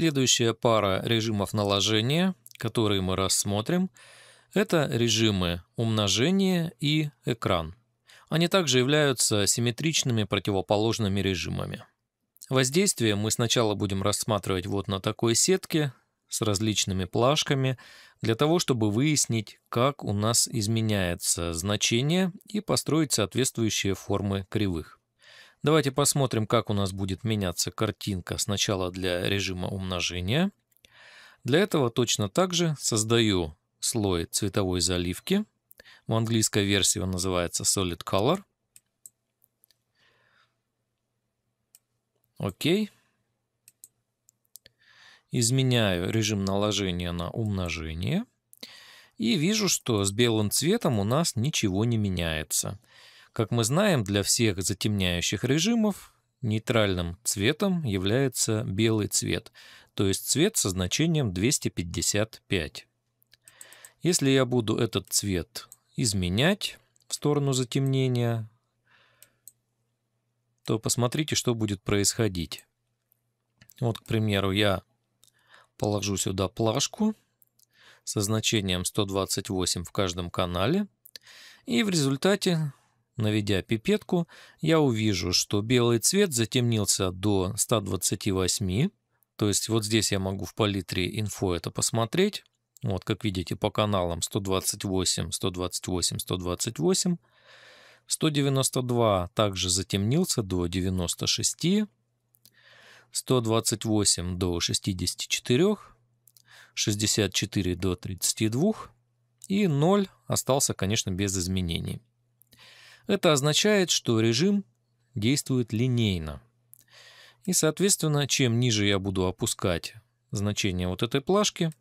Следующая пара режимов наложения, которые мы рассмотрим, это режимы умножения и экран. Они также являются симметричными противоположными режимами. Воздействие мы сначала будем рассматривать вот на такой сетке с различными плашками, для того, чтобы выяснить, как у нас изменяется значение и построить соответствующие формы кривых. Давайте посмотрим, как у нас будет меняться картинка сначала для режима умножения. Для этого точно так же создаю слой цветовой заливки. В английской версии он называется Solid Color. Окей. Изменяю режим наложения на умножение. И вижу, что с белым цветом у нас ничего не меняется. Как мы знаем, для всех затемняющих режимов нейтральным цветом является белый цвет, то есть цвет со значением 255. Если я буду этот цвет изменять в сторону затемнения, то посмотрите, что будет происходить. Вот, к примеру, я положу сюда плашку со значением 128 в каждом канале, и в результате Наведя пипетку, я увижу, что белый цвет затемнился до 128, то есть вот здесь я могу в палитре инфо это посмотреть. Вот, как видите, по каналам 128, 128, 128. 192 также затемнился до 96, 128 до 64, 64 до 32 и 0 остался, конечно, без изменений. Это означает, что режим действует линейно. И, соответственно, чем ниже я буду опускать значение вот этой плашки,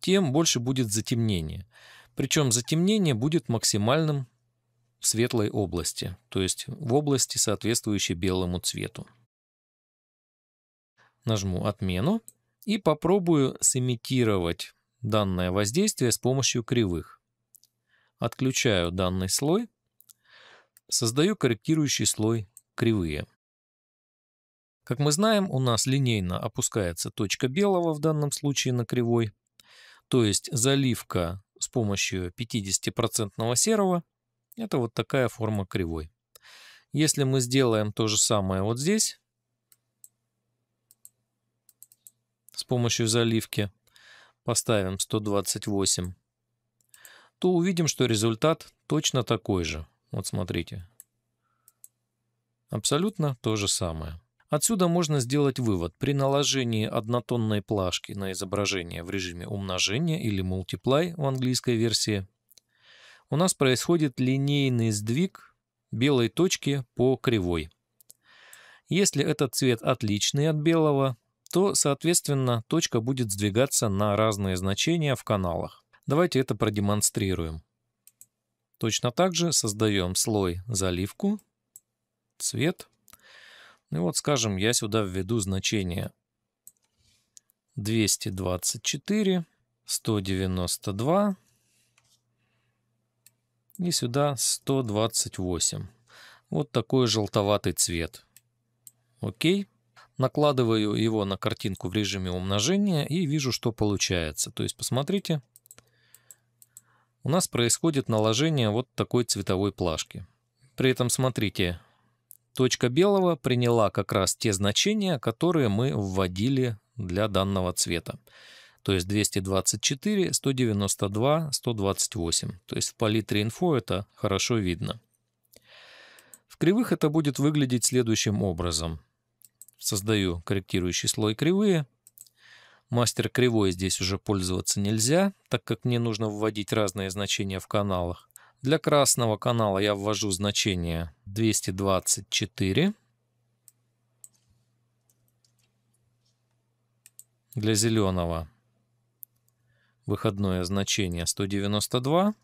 тем больше будет затемнение. Причем затемнение будет максимальным в светлой области, то есть в области, соответствующей белому цвету. Нажму «Отмену» и попробую сымитировать данное воздействие с помощью кривых. Отключаю данный слой Создаю корректирующий слой кривые. Как мы знаем, у нас линейно опускается точка белого в данном случае на кривой, то есть заливка с помощью 50% серого – это вот такая форма кривой. Если мы сделаем то же самое вот здесь, с помощью заливки, поставим 128, то увидим, что результат точно такой же – вот смотрите. Абсолютно то же самое. Отсюда можно сделать вывод. При наложении однотонной плашки на изображение в режиме умножения или multiply в английской версии у нас происходит линейный сдвиг белой точки по кривой. Если этот цвет отличный от белого, то, соответственно, точка будет сдвигаться на разные значения в каналах. Давайте это продемонстрируем. Точно так же создаем слой заливку, цвет. Ну и вот, скажем, я сюда введу значение 224, 192 и сюда 128. Вот такой желтоватый цвет. Окей. Накладываю его на картинку в режиме умножения и вижу, что получается. То есть, посмотрите, у нас происходит наложение вот такой цветовой плашки. При этом смотрите, точка белого приняла как раз те значения, которые мы вводили для данного цвета. То есть 224, 192, 128. То есть в палитре инфо это хорошо видно. В кривых это будет выглядеть следующим образом. Создаю корректирующий слой кривые – Мастер кривой здесь уже пользоваться нельзя, так как мне нужно вводить разные значения в каналах. Для красного канала я ввожу значение 224. Для зеленого выходное значение 192.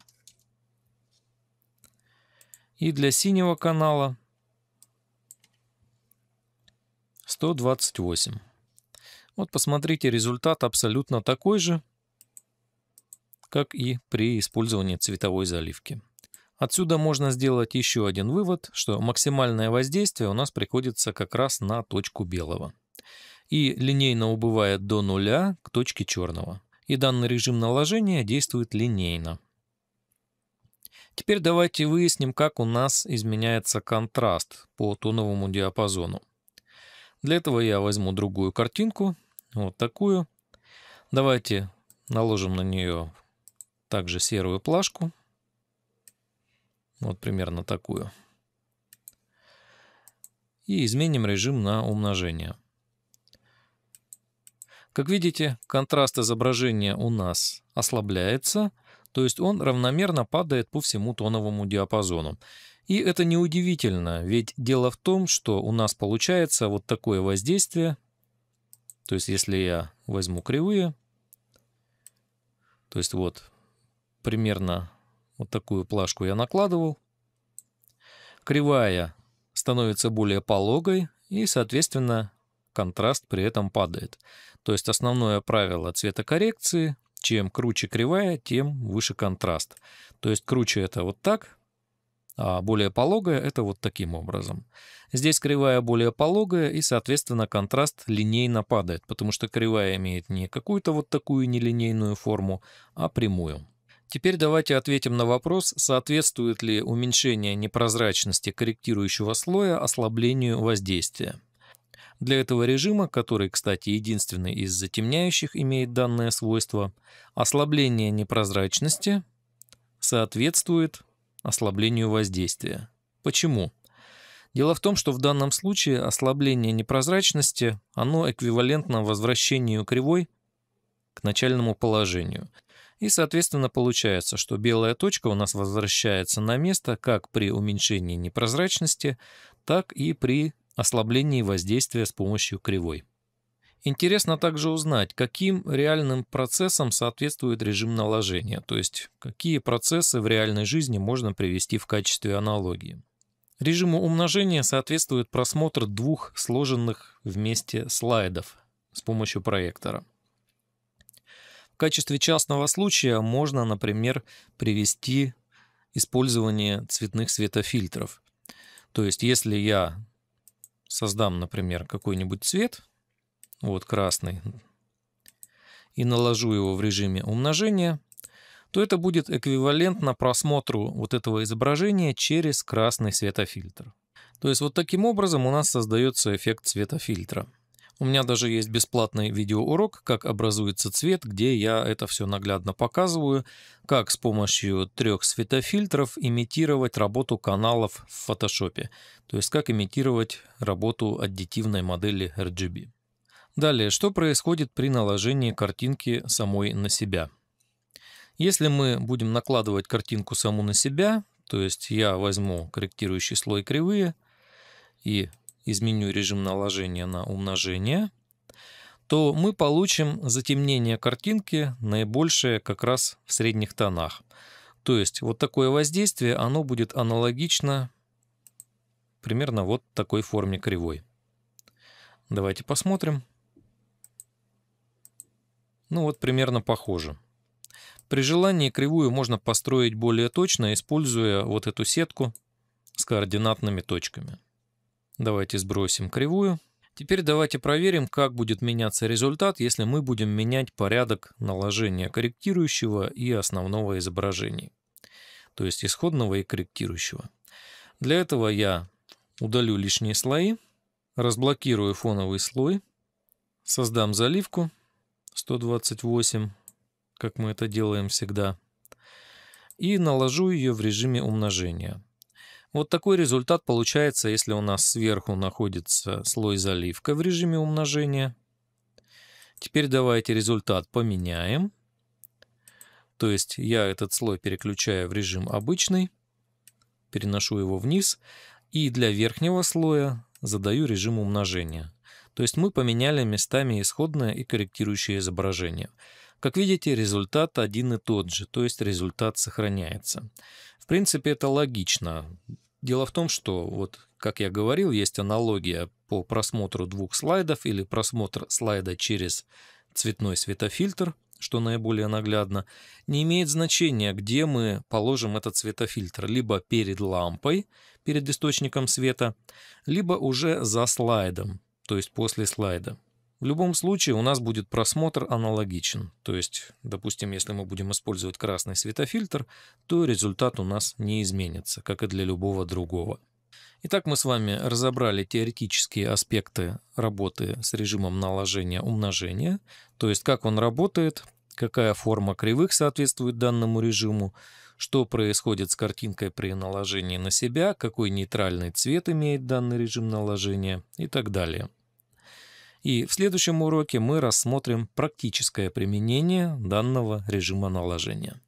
И для синего канала 128. Вот посмотрите, результат абсолютно такой же, как и при использовании цветовой заливки. Отсюда можно сделать еще один вывод, что максимальное воздействие у нас приходится как раз на точку белого. И линейно убывает до нуля к точке черного. И данный режим наложения действует линейно. Теперь давайте выясним, как у нас изменяется контраст по тоновому диапазону. Для этого я возьму другую картинку вот такую. Давайте наложим на нее также серую плашку. Вот примерно такую. И изменим режим на умножение. Как видите, контраст изображения у нас ослабляется, то есть он равномерно падает по всему тоновому диапазону. И это неудивительно, ведь дело в том, что у нас получается вот такое воздействие то есть если я возьму кривые, то есть вот примерно вот такую плашку я накладывал, кривая становится более пологой, и, соответственно, контраст при этом падает. То есть основное правило цветокоррекции, чем круче кривая, тем выше контраст. То есть круче это вот так, а более пологая — это вот таким образом. Здесь кривая более пологая, и, соответственно, контраст линейно падает, потому что кривая имеет не какую-то вот такую нелинейную форму, а прямую. Теперь давайте ответим на вопрос, соответствует ли уменьшение непрозрачности корректирующего слоя ослаблению воздействия. Для этого режима, который, кстати, единственный из затемняющих имеет данное свойство, ослабление непрозрачности соответствует ослаблению воздействия. Почему? Дело в том, что в данном случае ослабление непрозрачности, оно эквивалентно возвращению кривой к начальному положению. И, соответственно, получается, что белая точка у нас возвращается на место как при уменьшении непрозрачности, так и при ослаблении воздействия с помощью кривой. Интересно также узнать, каким реальным процессам соответствует режим наложения, то есть какие процессы в реальной жизни можно привести в качестве аналогии. Режиму умножения соответствует просмотр двух сложенных вместе слайдов с помощью проектора. В качестве частного случая можно, например, привести использование цветных светофильтров. То есть, если я создам, например, какой-нибудь цвет, вот красный, и наложу его в режиме умножения, то это будет эквивалентно просмотру вот этого изображения через красный светофильтр. То есть вот таким образом у нас создается эффект светофильтра. У меня даже есть бесплатный видеоурок, как образуется цвет, где я это все наглядно показываю, как с помощью трех светофильтров имитировать работу каналов в фотошопе, то есть как имитировать работу аддитивной модели RGB. Далее, что происходит при наложении картинки самой на себя? Если мы будем накладывать картинку саму на себя, то есть я возьму корректирующий слой кривые и изменю режим наложения на умножение, то мы получим затемнение картинки наибольшее как раз в средних тонах. То есть вот такое воздействие, оно будет аналогично примерно вот такой форме кривой. Давайте посмотрим. Ну вот примерно похоже. При желании кривую можно построить более точно, используя вот эту сетку с координатными точками. Давайте сбросим кривую. Теперь давайте проверим, как будет меняться результат, если мы будем менять порядок наложения корректирующего и основного изображений, то есть исходного и корректирующего. Для этого я удалю лишние слои, разблокирую фоновый слой, создам заливку – 128, как мы это делаем всегда, и наложу ее в режиме умножения. Вот такой результат получается, если у нас сверху находится слой заливка в режиме умножения. Теперь давайте результат поменяем. То есть я этот слой переключаю в режим обычный, переношу его вниз, и для верхнего слоя задаю режим умножения. То есть мы поменяли местами исходное и корректирующее изображение. Как видите, результат один и тот же, то есть результат сохраняется. В принципе, это логично. Дело в том, что, вот, как я говорил, есть аналогия по просмотру двух слайдов или просмотр слайда через цветной светофильтр, что наиболее наглядно, не имеет значения, где мы положим этот светофильтр, либо перед лампой, перед источником света, либо уже за слайдом, то есть после слайда. В любом случае у нас будет просмотр аналогичен, то есть, допустим, если мы будем использовать красный светофильтр, то результат у нас не изменится, как и для любого другого. Итак, мы с вами разобрали теоретические аспекты работы с режимом наложения умножения, то есть как он работает, какая форма кривых соответствует данному режиму, что происходит с картинкой при наложении на себя, какой нейтральный цвет имеет данный режим наложения и так далее. И в следующем уроке мы рассмотрим практическое применение данного режима наложения.